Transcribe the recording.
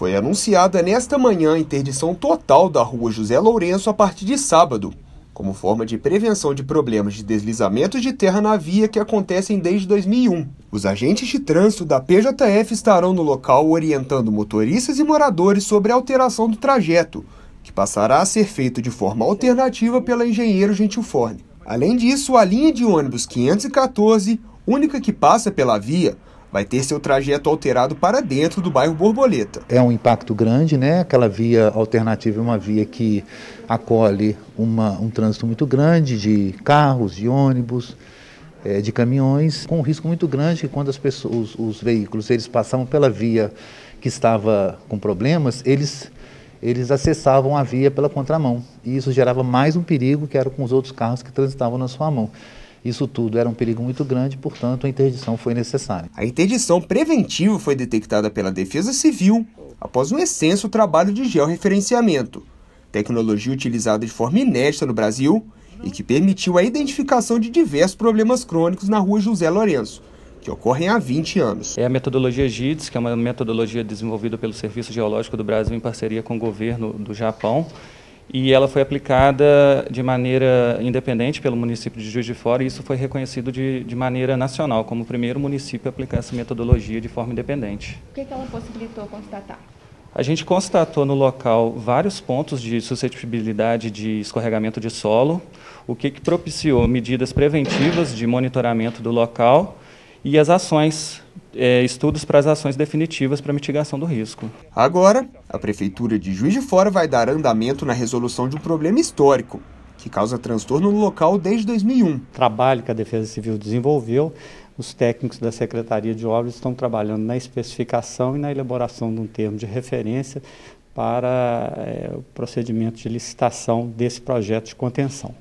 Foi anunciada nesta manhã a interdição total da rua José Lourenço a partir de sábado, como forma de prevenção de problemas de deslizamentos de terra na via que acontecem desde 2001. Os agentes de trânsito da PJF estarão no local orientando motoristas e moradores sobre a alteração do trajeto, que passará a ser feito de forma alternativa pela Engenheiro Forne. Além disso, a linha de ônibus 514, única que passa pela via, vai ter seu trajeto alterado para dentro do bairro Borboleta. É um impacto grande, né? Aquela via alternativa é uma via que acolhe uma, um trânsito muito grande de carros, de ônibus, é, de caminhões, com um risco muito grande que quando as pessoas, os, os veículos eles passavam pela via que estava com problemas, eles eles acessavam a via pela contramão. E isso gerava mais um perigo que era com os outros carros que transitavam na sua mão. Isso tudo era um perigo muito grande, portanto, a interdição foi necessária. A interdição preventiva foi detectada pela Defesa Civil após um extenso trabalho de georreferenciamento, tecnologia utilizada de forma inédita no Brasil e que permitiu a identificação de diversos problemas crônicos na rua José Lourenço, que ocorrem há 20 anos. É a metodologia GIDS, que é uma metodologia desenvolvida pelo Serviço Geológico do Brasil em parceria com o governo do Japão, e ela foi aplicada de maneira independente pelo município de Juiz de Fora, e isso foi reconhecido de, de maneira nacional, como o primeiro município a aplicar essa metodologia de forma independente. O que, é que ela possibilitou constatar? A gente constatou no local vários pontos de suscetibilidade de escorregamento de solo, o que, que propiciou medidas preventivas de monitoramento do local e as ações é, estudos para as ações definitivas para mitigação do risco. Agora, a Prefeitura de Juiz de Fora vai dar andamento na resolução de um problema histórico, que causa transtorno no local desde 2001. Trabalho que a Defesa Civil desenvolveu, os técnicos da Secretaria de Obras estão trabalhando na especificação e na elaboração de um termo de referência para é, o procedimento de licitação desse projeto de contenção.